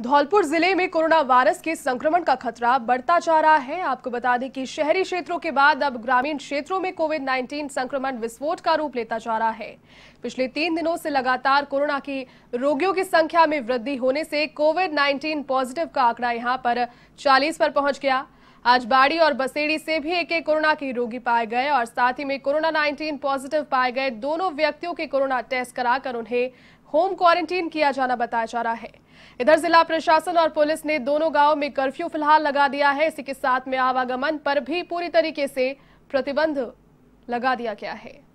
धौलपुर जिले में corona virus के संक्रमण का खतरा बढ़ता जा रहा है आपको बता दें कि शहरी क्षेत्रों के बाद अब ग्रामीण क्षेत्रों में कोविड 19 संक्रमण विस्फोट का रूप लेता जा रहा है पिछले तीन दिनों से लगातार कोरोना की रोगियों की संख्या में वृद्धि होने से कोविड 19 पॉजिटिव का आंकड़ा यहां पर 40 पर पहुंच गया आज बाड़ी और बसेड़ी से भी एक एक कोरोना के रोगी पाए गए और साथ ही में कोरोना 19 पॉजिटिव पाए गए दोनों व्यक्तियों के कोरोना टेस्ट कराकर उन्हें होम क्वारंटीन किया जाना बताया जा रहा है इधर जिला प्रशासन और पुलिस ने दोनों गांवों में कर्फ्यू फिलहाल लगा दिया है इसी के साथ में आवागमन पर भी पूरी तरीके से प्रतिबंध लगा दिया गया है